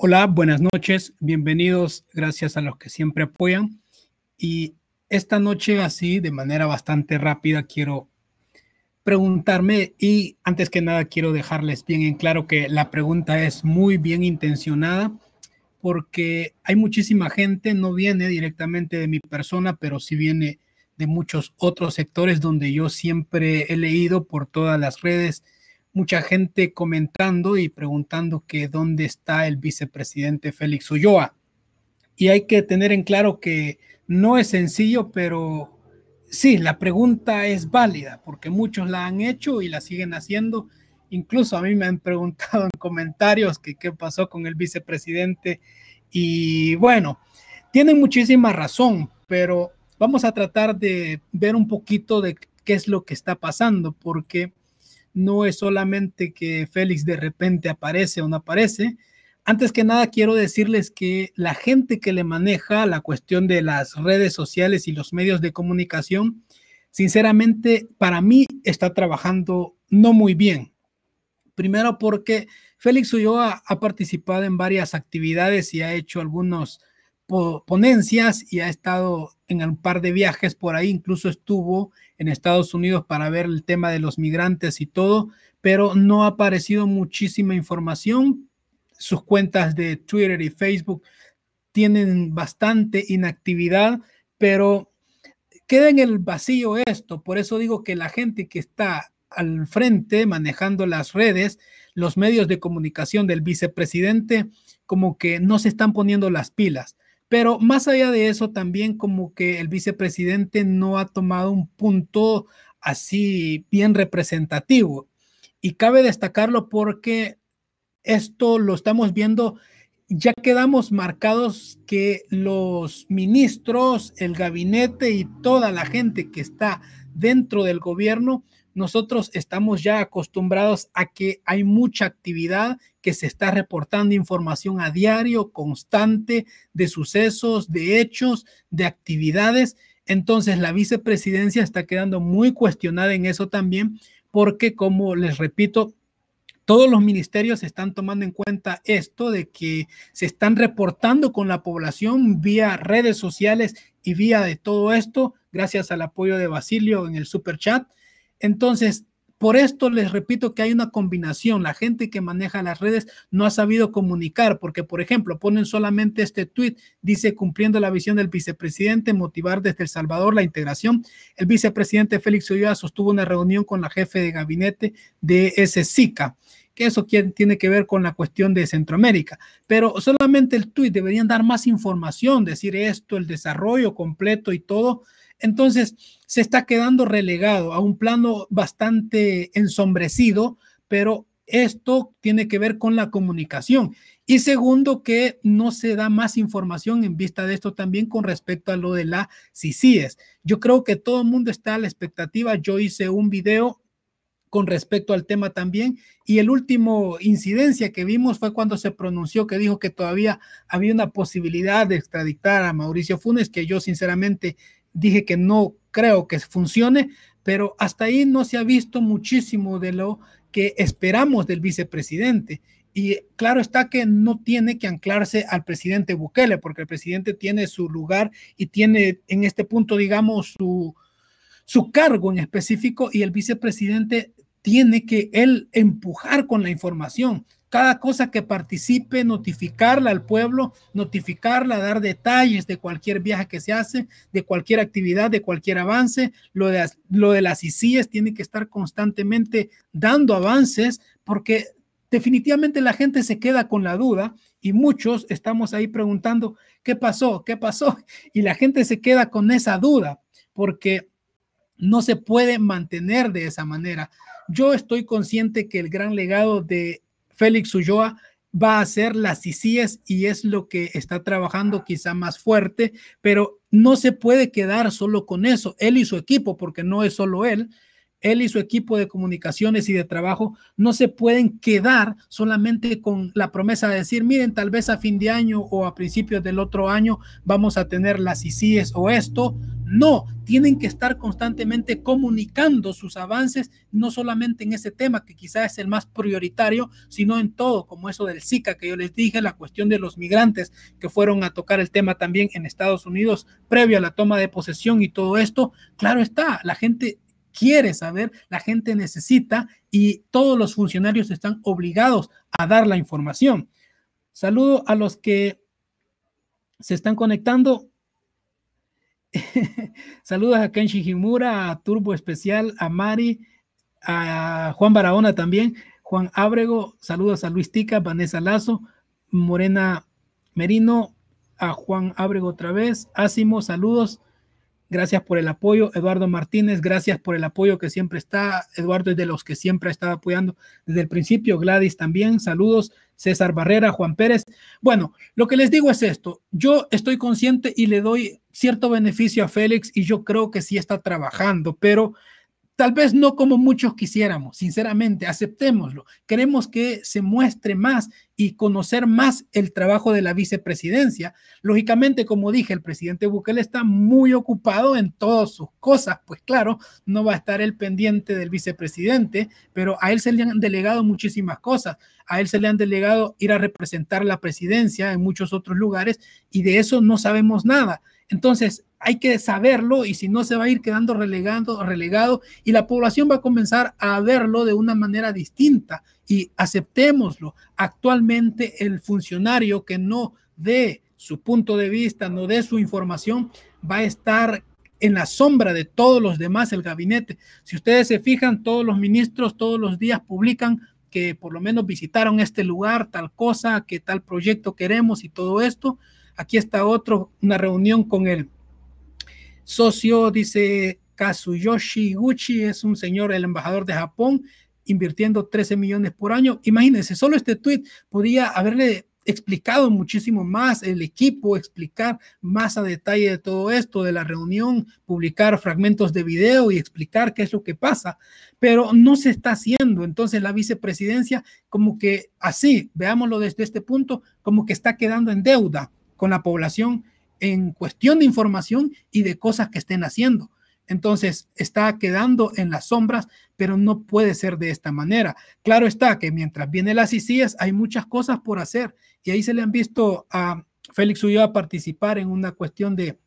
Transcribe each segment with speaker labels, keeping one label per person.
Speaker 1: Hola, buenas noches, bienvenidos, gracias a los que siempre apoyan. Y esta noche así, de manera bastante rápida, quiero preguntarme y antes que nada quiero dejarles bien en claro que la pregunta es muy bien intencionada porque hay muchísima gente, no viene directamente de mi persona, pero sí viene de muchos otros sectores donde yo siempre he leído por todas las redes mucha gente comentando y preguntando que dónde está el vicepresidente Félix Ulloa. Y hay que tener en claro que no es sencillo, pero sí, la pregunta es válida porque muchos la han hecho y la siguen haciendo. Incluso a mí me han preguntado en comentarios que qué pasó con el vicepresidente. Y bueno, tienen muchísima razón, pero vamos a tratar de ver un poquito de qué es lo que está pasando, porque no es solamente que Félix de repente aparece o no aparece. Antes que nada, quiero decirles que la gente que le maneja la cuestión de las redes sociales y los medios de comunicación, sinceramente, para mí está trabajando no muy bien. Primero porque Félix Ulloa ha participado en varias actividades y ha hecho algunos ponencias y ha estado en un par de viajes por ahí, incluso estuvo en Estados Unidos para ver el tema de los migrantes y todo, pero no ha aparecido muchísima información. Sus cuentas de Twitter y Facebook tienen bastante inactividad, pero queda en el vacío esto. Por eso digo que la gente que está al frente manejando las redes, los medios de comunicación del vicepresidente, como que no se están poniendo las pilas. Pero más allá de eso, también como que el vicepresidente no ha tomado un punto así bien representativo. Y cabe destacarlo porque esto lo estamos viendo, ya quedamos marcados que los ministros, el gabinete y toda la gente que está dentro del gobierno nosotros estamos ya acostumbrados a que hay mucha actividad, que se está reportando información a diario, constante, de sucesos, de hechos, de actividades. Entonces, la vicepresidencia está quedando muy cuestionada en eso también, porque, como les repito, todos los ministerios están tomando en cuenta esto de que se están reportando con la población vía redes sociales y vía de todo esto, gracias al apoyo de Basilio en el super chat. Entonces, por esto les repito que hay una combinación. La gente que maneja las redes no ha sabido comunicar porque, por ejemplo, ponen solamente este tweet, dice cumpliendo la visión del vicepresidente, motivar desde El Salvador la integración. El vicepresidente Félix Ulloa sostuvo una reunión con la jefe de gabinete de ese SICA que eso tiene que ver con la cuestión de Centroamérica. Pero solamente el tuit deberían dar más información, decir esto, el desarrollo completo y todo, entonces, se está quedando relegado a un plano bastante ensombrecido, pero esto tiene que ver con la comunicación. Y segundo, que no se da más información en vista de esto también con respecto a lo de la CICIES. Yo creo que todo el mundo está a la expectativa. Yo hice un video con respecto al tema también. Y el último incidencia que vimos fue cuando se pronunció que dijo que todavía había una posibilidad de extraditar a Mauricio Funes, que yo sinceramente dije que no creo que funcione, pero hasta ahí no se ha visto muchísimo de lo que esperamos del vicepresidente. Y claro está que no tiene que anclarse al presidente Bukele, porque el presidente tiene su lugar y tiene en este punto, digamos, su, su cargo en específico y el vicepresidente tiene que él empujar con la información cada cosa que participe, notificarla al pueblo, notificarla, dar detalles de cualquier viaje que se hace, de cualquier actividad, de cualquier avance. Lo de, lo de las ICIES tiene que estar constantemente dando avances porque definitivamente la gente se queda con la duda y muchos estamos ahí preguntando, ¿qué pasó? ¿Qué pasó? Y la gente se queda con esa duda porque no se puede mantener de esa manera. Yo estoy consciente que el gran legado de Félix Ulloa va a hacer las ICIES y es lo que está trabajando quizá más fuerte, pero no se puede quedar solo con eso, él y su equipo, porque no es solo él, él y su equipo de comunicaciones y de trabajo no se pueden quedar solamente con la promesa de decir, miren, tal vez a fin de año o a principios del otro año vamos a tener las ICIES o esto. No, tienen que estar constantemente comunicando sus avances, no solamente en ese tema que quizás es el más prioritario, sino en todo, como eso del SICA que yo les dije, la cuestión de los migrantes que fueron a tocar el tema también en Estados Unidos previo a la toma de posesión y todo esto. Claro está, la gente quiere saber, la gente necesita y todos los funcionarios están obligados a dar la información. Saludo a los que se están conectando. Saludos a Kenshi Himura, a Turbo Especial, a Mari, a Juan Barahona también, Juan Ábrego, saludos a Luis Tica, Vanessa Lazo, Morena Merino, a Juan Ábrego otra vez, Asimo, saludos, Gracias por el apoyo. Eduardo Martínez, gracias por el apoyo que siempre está. Eduardo es de los que siempre ha estado apoyando desde el principio. Gladys también, saludos. César Barrera, Juan Pérez. Bueno, lo que les digo es esto. Yo estoy consciente y le doy cierto beneficio a Félix y yo creo que sí está trabajando, pero Tal vez no como muchos quisiéramos, sinceramente, aceptémoslo. Queremos que se muestre más y conocer más el trabajo de la vicepresidencia. Lógicamente, como dije, el presidente Bukele está muy ocupado en todas sus cosas, pues claro, no va a estar el pendiente del vicepresidente, pero a él se le han delegado muchísimas cosas. A él se le han delegado ir a representar la presidencia en muchos otros lugares y de eso no sabemos nada. Entonces, hay que saberlo y si no se va a ir quedando relegado y la población va a comenzar a verlo de una manera distinta y aceptémoslo. Actualmente el funcionario que no dé su punto de vista, no dé su información, va a estar en la sombra de todos los demás el gabinete. Si ustedes se fijan, todos los ministros todos los días publican que por lo menos visitaron este lugar, tal cosa, que tal proyecto queremos y todo esto. Aquí está otro, una reunión con el socio, dice Kazuyoshi Gucci, es un señor, el embajador de Japón, invirtiendo 13 millones por año. Imagínense, solo este tweet podría haberle explicado muchísimo más el equipo, explicar más a detalle de todo esto, de la reunión, publicar fragmentos de video y explicar qué es lo que pasa, pero no se está haciendo. Entonces la vicepresidencia como que así, veámoslo desde este punto, como que está quedando en deuda con la población en cuestión de información y de cosas que estén haciendo. Entonces, está quedando en las sombras, pero no puede ser de esta manera. Claro está que mientras viene las ICIES hay muchas cosas por hacer y ahí se le han visto a Félix a participar en una cuestión de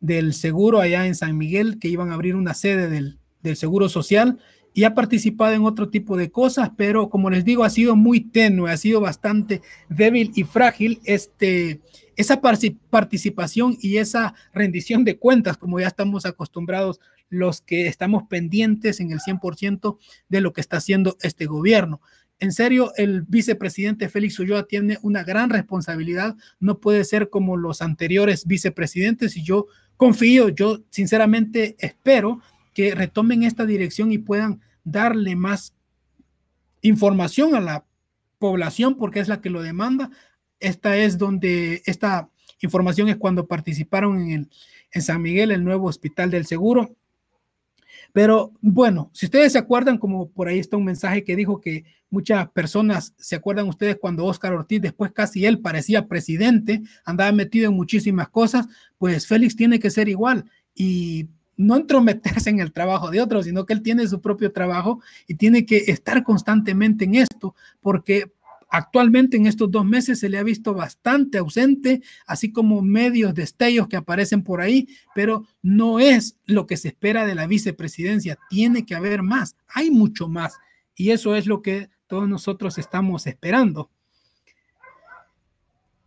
Speaker 1: del seguro allá en San Miguel, que iban a abrir una sede del, del seguro social y ha participado en otro tipo de cosas, pero como les digo, ha sido muy tenue, ha sido bastante débil y frágil este, esa participación y esa rendición de cuentas, como ya estamos acostumbrados los que estamos pendientes en el 100% de lo que está haciendo este gobierno. En serio, el vicepresidente Félix Ulloa tiene una gran responsabilidad, no puede ser como los anteriores vicepresidentes y yo confío, yo sinceramente espero que retomen esta dirección y puedan darle más información a la población porque es la que lo demanda. Esta es donde esta información es cuando participaron en, el, San Miguel, el nuevo hospital del seguro. Pero bueno, si ustedes se acuerdan, como por ahí está un mensaje que dijo que muchas personas se acuerdan ustedes cuando Óscar Ortiz, después casi él parecía presidente, andaba metido en muchísimas cosas, pues Félix tiene que ser igual. Y no entrometerse en el trabajo de otro, sino que él tiene su propio trabajo y tiene que estar constantemente en esto, porque actualmente en estos dos meses se le ha visto bastante ausente, así como medios destellos que aparecen por ahí, pero no es lo que se espera de la vicepresidencia, tiene que haber más, hay mucho más, y eso es lo que todos nosotros estamos esperando.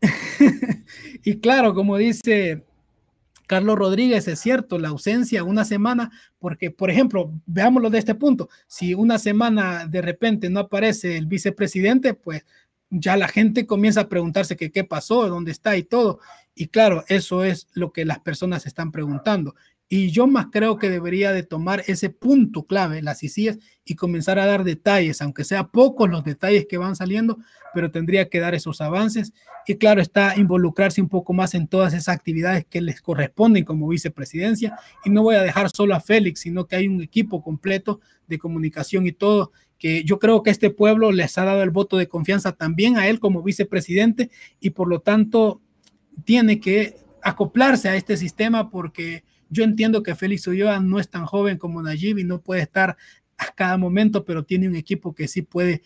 Speaker 1: y claro, como dice Carlos Rodríguez, es cierto, la ausencia una semana, porque, por ejemplo, veámoslo de este punto, si una semana de repente no aparece el vicepresidente, pues ya la gente comienza a preguntarse que qué pasó, dónde está y todo. Y claro, eso es lo que las personas están preguntando. Y yo más creo que debería de tomar ese punto clave, las ICIES, y comenzar a dar detalles, aunque sea pocos los detalles que van saliendo, pero tendría que dar esos avances. Y claro, está involucrarse un poco más en todas esas actividades que les corresponden como vicepresidencia. Y no voy a dejar solo a Félix, sino que hay un equipo completo de comunicación y todo, que yo creo que este pueblo les ha dado el voto de confianza también a él como vicepresidente y por lo tanto tiene que acoplarse a este sistema porque yo entiendo que Félix Ulloa no es tan joven como Najib y no puede estar a cada momento, pero tiene un equipo que sí puede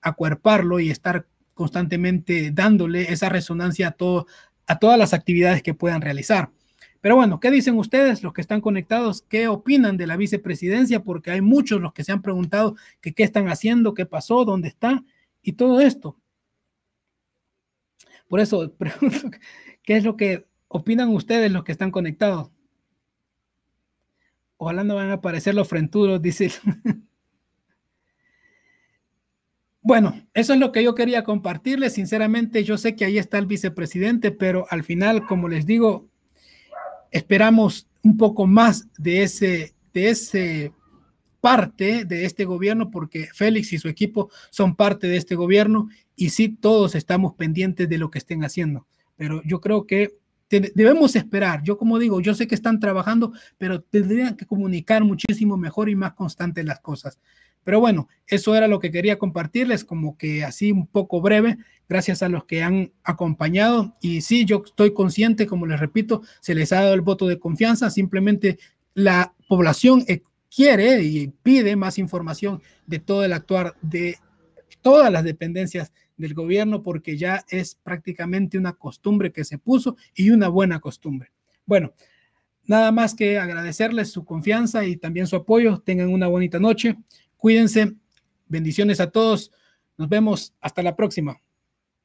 Speaker 1: acuerparlo y estar constantemente dándole esa resonancia a, todo, a todas las actividades que puedan realizar. Pero bueno, ¿qué dicen ustedes, los que están conectados? ¿Qué opinan de la vicepresidencia? Porque hay muchos los que se han preguntado que qué están haciendo, qué pasó, dónde está y todo esto. Por eso pregunto, ¿qué es lo que opinan ustedes los que están conectados? Ojalá no van a aparecer los frenturos, dice. Bueno, eso es lo que yo quería compartirles. Sinceramente, yo sé que ahí está el vicepresidente, pero al final, como les digo, esperamos un poco más de ese, de ese parte de este gobierno, porque Félix y su equipo son parte de este gobierno y sí, todos estamos pendientes de lo que estén haciendo. Pero yo creo que debemos esperar. Yo como digo, yo sé que están trabajando, pero tendrían que comunicar muchísimo mejor y más constante las cosas. Pero bueno, eso era lo que quería compartirles, como que así un poco breve, gracias a los que han acompañado. Y sí, yo estoy consciente, como les repito, se les ha dado el voto de confianza, simplemente la población e, quiere y pide más información de todo el actuar de todas las dependencias del gobierno porque ya es prácticamente una costumbre que se puso y una buena costumbre. Bueno, nada más que agradecerles su confianza y también su apoyo. Tengan una bonita noche. Cuídense. Bendiciones a todos. Nos vemos. Hasta la próxima.